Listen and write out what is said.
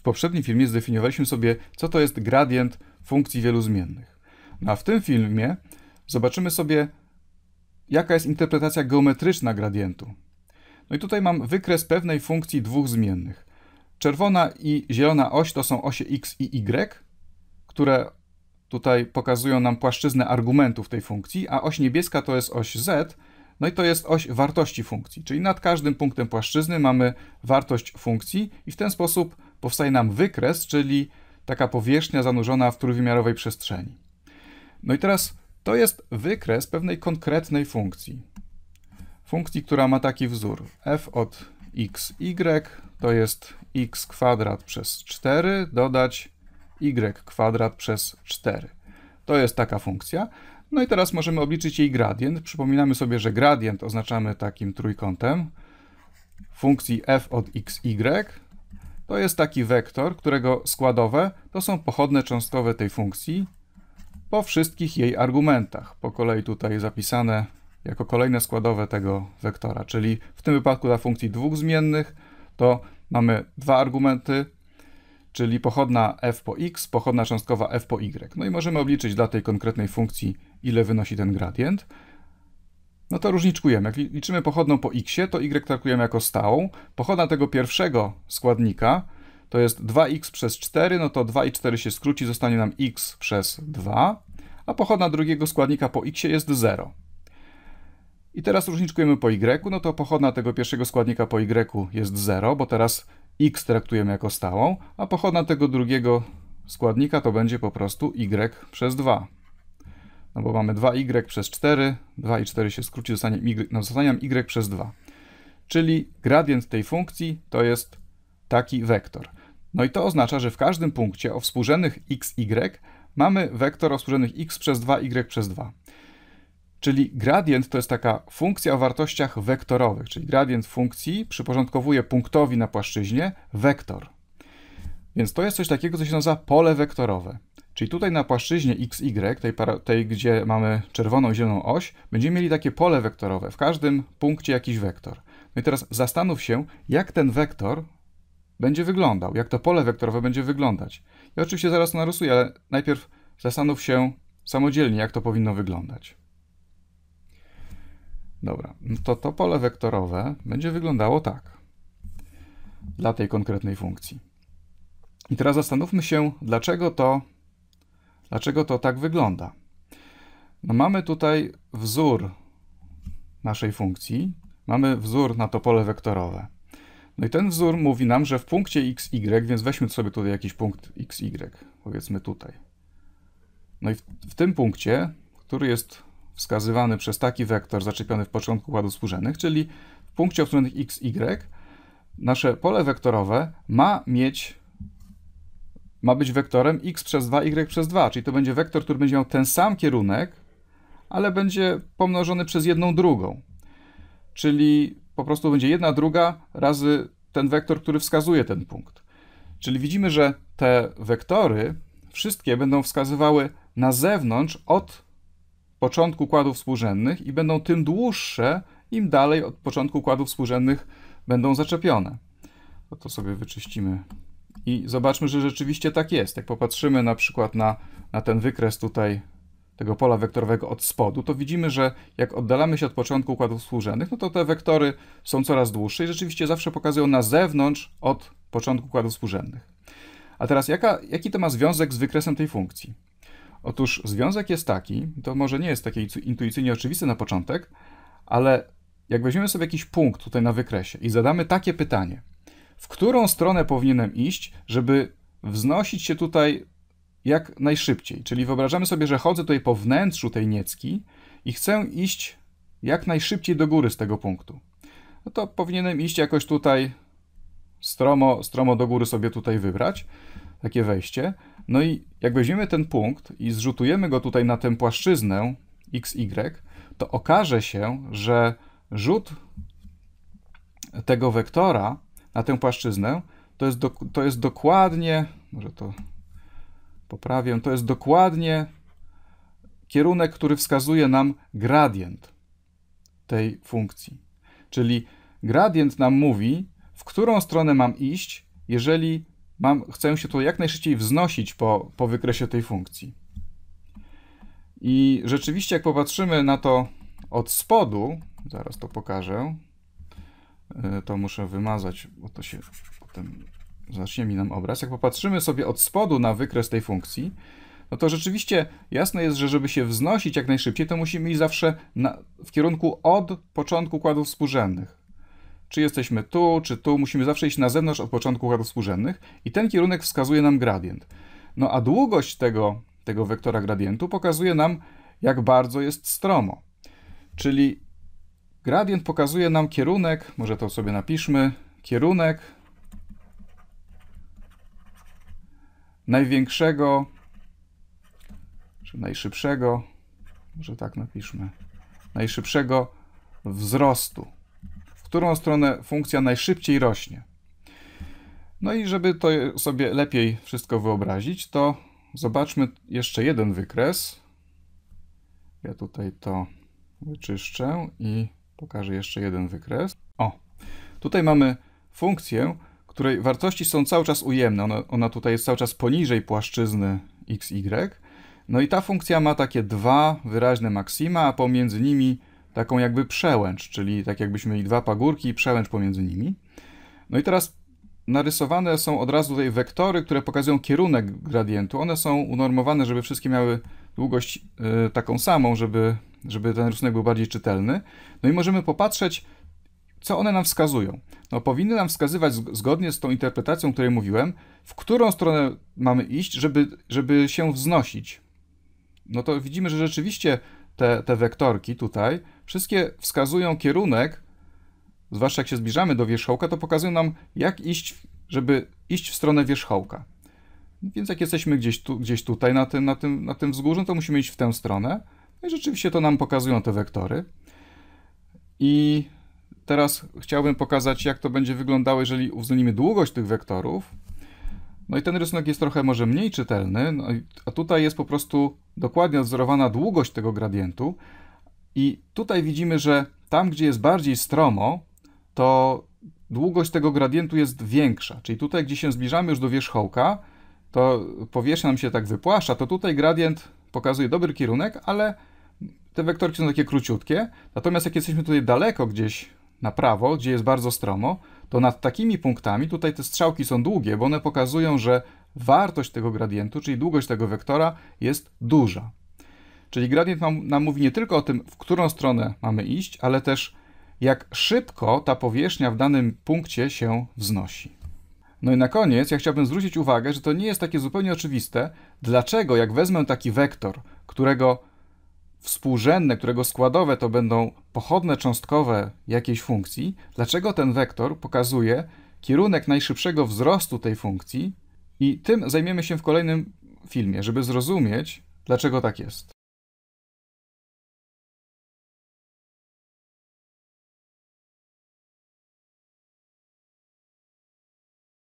W poprzednim filmie zdefiniowaliśmy sobie, co to jest gradient funkcji wielu zmiennych. No a w tym filmie zobaczymy sobie, jaka jest interpretacja geometryczna gradientu. No i tutaj mam wykres pewnej funkcji dwóch zmiennych. Czerwona i zielona oś to są osie x i y, które tutaj pokazują nam płaszczyznę argumentów tej funkcji, a oś niebieska to jest oś z, no i to jest oś wartości funkcji, czyli nad każdym punktem płaszczyzny mamy wartość funkcji i w ten sposób powstaje nam wykres, czyli taka powierzchnia zanurzona w trójwymiarowej przestrzeni. No i teraz to jest wykres pewnej konkretnej funkcji. Funkcji, która ma taki wzór f od x, y to jest x kwadrat przez 4 dodać y kwadrat przez 4. To jest taka funkcja. No i teraz możemy obliczyć jej gradient. Przypominamy sobie, że gradient oznaczamy takim trójkątem funkcji f od x, y to jest taki wektor, którego składowe to są pochodne cząstkowe tej funkcji po wszystkich jej argumentach. Po kolei tutaj zapisane jako kolejne składowe tego wektora, czyli w tym wypadku dla funkcji dwóch zmiennych to mamy dwa argumenty, czyli pochodna f po x, pochodna cząstkowa f po y. No i możemy obliczyć dla tej konkretnej funkcji, ile wynosi ten gradient. No to różniczkujemy. Jak liczymy pochodną po x, to y traktujemy jako stałą. Pochodna tego pierwszego składnika to jest 2x przez 4, no to 2 i 4 się skróci, zostanie nam x przez 2, a pochodna drugiego składnika po x jest 0. I teraz różniczkujemy po y, no to pochodna tego pierwszego składnika po y jest 0, bo teraz x traktujemy jako stałą, a pochodna tego drugiego składnika to będzie po prostu y przez 2 no bo mamy 2y przez 4, 2 i 4 się skróci, zostanie y, no zostanie nam y przez 2. Czyli gradient tej funkcji to jest taki wektor. No i to oznacza, że w każdym punkcie o współrzędnych x, y mamy wektor o współrzędnych x przez 2, y przez 2. Czyli gradient to jest taka funkcja o wartościach wektorowych, czyli gradient funkcji przyporządkowuje punktowi na płaszczyźnie wektor. Więc to jest coś takiego, co się nazywa pole wektorowe. Czyli tutaj na płaszczyźnie XY, tej, tej gdzie mamy czerwoną i zieloną oś, będziemy mieli takie pole wektorowe, w każdym punkcie jakiś wektor. No i teraz zastanów się, jak ten wektor będzie wyglądał, jak to pole wektorowe będzie wyglądać. Ja oczywiście zaraz narysuję, ale najpierw zastanów się samodzielnie, jak to powinno wyglądać. Dobra, no to to pole wektorowe będzie wyglądało tak dla tej konkretnej funkcji. I teraz zastanówmy się, dlaczego to Dlaczego to tak wygląda? No mamy tutaj wzór naszej funkcji, mamy wzór na to pole wektorowe. No i ten wzór mówi nam, że w punkcie x, y, więc weźmy sobie tutaj jakiś punkt x, y, powiedzmy tutaj. No i w, w tym punkcie, który jest wskazywany przez taki wektor zaczepiony w początku układu współrzędnych, czyli w punkcie o x, y, nasze pole wektorowe ma mieć ma być wektorem x przez 2, y przez 2, czyli to będzie wektor, który będzie miał ten sam kierunek, ale będzie pomnożony przez jedną drugą. Czyli po prostu będzie jedna druga razy ten wektor, który wskazuje ten punkt. Czyli widzimy, że te wektory wszystkie będą wskazywały na zewnątrz od początku układów współrzędnych i będą tym dłuższe, im dalej od początku układów współrzędnych będą zaczepione. To, sobie wyczyścimy i zobaczmy, że rzeczywiście tak jest. Jak popatrzymy na przykład na, na ten wykres tutaj tego pola wektorowego od spodu, to widzimy, że jak oddalamy się od początku układów współrzędnych, no to te wektory są coraz dłuższe i rzeczywiście zawsze pokazują na zewnątrz od początku układów współrzędnych. A teraz jaka, jaki to ma związek z wykresem tej funkcji? Otóż związek jest taki, to może nie jest takie intuicyjnie oczywiste na początek, ale jak weźmiemy sobie jakiś punkt tutaj na wykresie i zadamy takie pytanie – w którą stronę powinienem iść, żeby wznosić się tutaj jak najszybciej. Czyli wyobrażamy sobie, że chodzę tutaj po wnętrzu tej niecki i chcę iść jak najszybciej do góry z tego punktu. No to powinienem iść jakoś tutaj stromo, stromo do góry sobie tutaj wybrać, takie wejście. No i jak weźmiemy ten punkt i zrzutujemy go tutaj na tę płaszczyznę xy, to okaże się, że rzut tego wektora na tę płaszczyznę, to jest, do, to jest dokładnie, może to poprawię, to jest dokładnie kierunek, który wskazuje nam gradient tej funkcji. Czyli gradient nam mówi, w którą stronę mam iść, jeżeli mam, chcę się tu jak najszybciej wznosić po, po wykresie tej funkcji. I rzeczywiście, jak popatrzymy na to od spodu, zaraz to pokażę, E, to muszę wymazać, bo to się potem zacznie mi nam obraz. Jak popatrzymy sobie od spodu na wykres tej funkcji, no to rzeczywiście jasne jest, że żeby się wznosić jak najszybciej, to musimy iść zawsze na, w kierunku od początku układów współrzędnych. Czy jesteśmy tu, czy tu, musimy zawsze iść na zewnątrz od początku układów współrzędnych i ten kierunek wskazuje nam gradient. No a długość tego, tego wektora gradientu pokazuje nam, jak bardzo jest stromo. Czyli Gradient pokazuje nam kierunek, może to sobie napiszmy, kierunek największego, czy najszybszego, może tak napiszmy, najszybszego wzrostu, w którą stronę funkcja najszybciej rośnie. No i żeby to sobie lepiej wszystko wyobrazić, to zobaczmy jeszcze jeden wykres. Ja tutaj to wyczyszczę i Pokażę jeszcze jeden wykres. O, tutaj mamy funkcję, której wartości są cały czas ujemne. Ona, ona tutaj jest cały czas poniżej płaszczyzny xy. No i ta funkcja ma takie dwa wyraźne maksima, a pomiędzy nimi taką jakby przełęcz, czyli tak jakbyśmy mieli dwa pagórki i przełęcz pomiędzy nimi. No i teraz narysowane są od razu tutaj wektory, które pokazują kierunek gradientu. One są unormowane, żeby wszystkie miały długość y, taką samą, żeby, żeby ten rysunek był bardziej czytelny. No i możemy popatrzeć, co one nam wskazują. No, powinny nam wskazywać zgodnie z tą interpretacją, o której mówiłem, w którą stronę mamy iść, żeby, żeby się wznosić. No to widzimy, że rzeczywiście te, te wektorki tutaj wszystkie wskazują kierunek, zwłaszcza jak się zbliżamy do wierzchołka, to pokazują nam, jak iść, żeby iść w stronę wierzchołka. Więc jak jesteśmy gdzieś, tu, gdzieś tutaj na tym, na, tym, na tym wzgórzu, to musimy iść w tę stronę. No i rzeczywiście to nam pokazują te wektory. I teraz chciałbym pokazać, jak to będzie wyglądało, jeżeli uwzględnimy długość tych wektorów. No i ten rysunek jest trochę może mniej czytelny, no a tutaj jest po prostu dokładnie odwzorowana długość tego gradientu. I tutaj widzimy, że tam, gdzie jest bardziej stromo, to długość tego gradientu jest większa. Czyli tutaj, gdzie się zbliżamy już do wierzchołka, to powierzchnia nam się tak wypłaszcza, to tutaj gradient pokazuje dobry kierunek, ale te wektorki są takie króciutkie. Natomiast jak jesteśmy tutaj daleko gdzieś na prawo, gdzie jest bardzo stromo, to nad takimi punktami tutaj te strzałki są długie, bo one pokazują, że wartość tego gradientu, czyli długość tego wektora jest duża. Czyli gradient nam, nam mówi nie tylko o tym, w którą stronę mamy iść, ale też jak szybko ta powierzchnia w danym punkcie się wznosi. No i na koniec ja chciałbym zwrócić uwagę, że to nie jest takie zupełnie oczywiste, dlaczego jak wezmę taki wektor, którego współrzędne, którego składowe to będą pochodne cząstkowe jakiejś funkcji, dlaczego ten wektor pokazuje kierunek najszybszego wzrostu tej funkcji i tym zajmiemy się w kolejnym filmie, żeby zrozumieć, dlaczego tak jest.